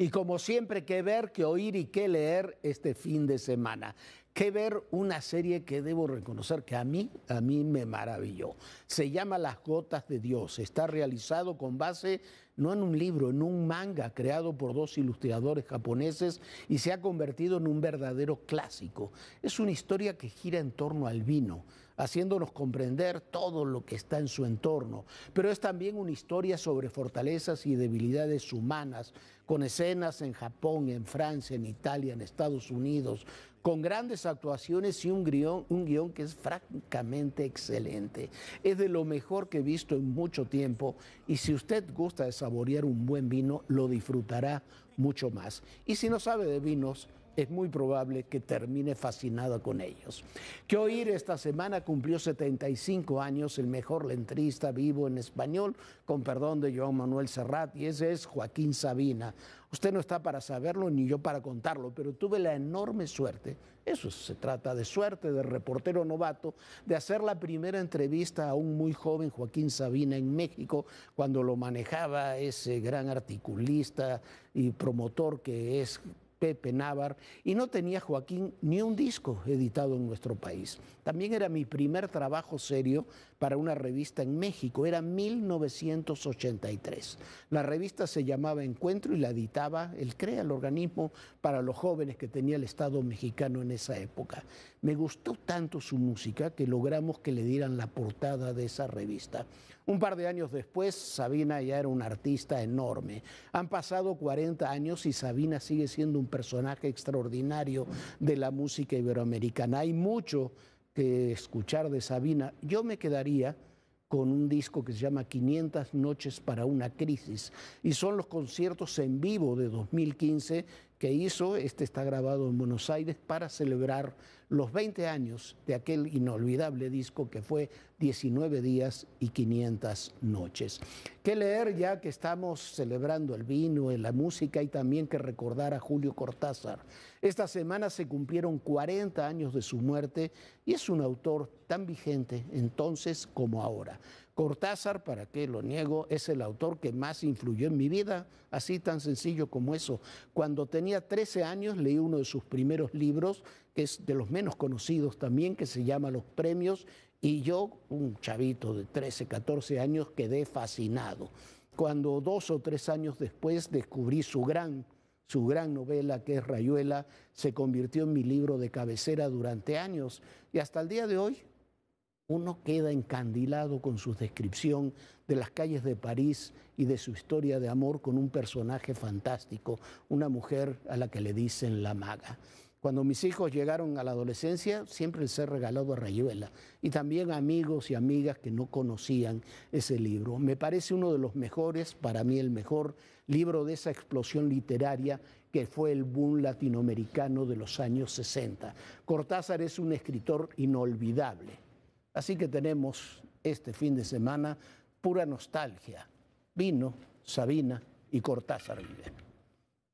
Y como siempre, qué ver, qué oír y qué leer este fin de semana que ver una serie que debo reconocer que a mí, a mí me maravilló. Se llama Las Gotas de Dios. Está realizado con base no en un libro, en un manga creado por dos ilustradores japoneses y se ha convertido en un verdadero clásico. Es una historia que gira en torno al vino, haciéndonos comprender todo lo que está en su entorno, pero es también una historia sobre fortalezas y debilidades humanas, con escenas en Japón, en Francia, en Italia, en Estados Unidos, con grandes actuaciones y un guión, un que es francamente excelente. Es de lo mejor que he visto en mucho tiempo y si usted gusta de saborear un buen vino, lo disfrutará mucho más. Y si no sabe de vinos, es muy probable que termine fascinada con ellos. Que oír esta semana cumplió 75 años, el mejor lentrista vivo en español, con perdón de Joan Manuel Serrat, y ese es Joaquín Sabina. Usted no está para saberlo ni yo para contarlo, pero tuve la enorme suerte, eso se trata de suerte, de reportero novato, de hacer la primera entrevista a un muy joven Joaquín Sabina en México, cuando lo manejaba ese gran articulista y promotor que es Pepe Navar, y no tenía Joaquín ni un disco editado en nuestro país. También era mi primer trabajo serio para una revista en México, era 1983. La revista se llamaba Encuentro y la editaba el CREA, el organismo para los jóvenes que tenía el Estado mexicano en esa época. Me gustó tanto su música que logramos que le dieran la portada de esa revista. Un par de años después, Sabina ya era un artista enorme. Han pasado 40 años y Sabina sigue siendo un personaje extraordinario de la música iberoamericana. Hay mucho que escuchar de Sabina. Yo me quedaría con un disco que se llama 500 noches para una crisis y son los conciertos en vivo de 2015 que hizo, este está grabado en Buenos Aires, para celebrar los 20 años de aquel inolvidable disco que fue 19 días y 500 noches. ¿Qué leer ya que estamos celebrando el vino, la música y también que recordar a Julio Cortázar? Esta semana se cumplieron 40 años de su muerte y es un autor tan vigente entonces como ahora. Cortázar, ¿para qué lo niego? Es el autor que más influyó en mi vida, así tan sencillo como eso. Cuando tenía 13 años leí uno de sus primeros libros, que es de los menos conocidos también, que se llama Los Premios, y yo, un chavito de 13, 14 años, quedé fascinado. Cuando dos o tres años después descubrí su gran su gran novela que es Rayuela, se convirtió en mi libro de cabecera durante años y hasta el día de hoy uno queda encandilado con su descripción de las calles de París y de su historia de amor con un personaje fantástico, una mujer a la que le dicen la maga. Cuando mis hijos llegaron a la adolescencia, siempre les he regalado a Rayuela y también amigos y amigas que no conocían ese libro. Me parece uno de los mejores, para mí el mejor libro de esa explosión literaria que fue el boom latinoamericano de los años 60. Cortázar es un escritor inolvidable Así que tenemos este fin de semana pura nostalgia. Vino, Sabina y Cortázar viven.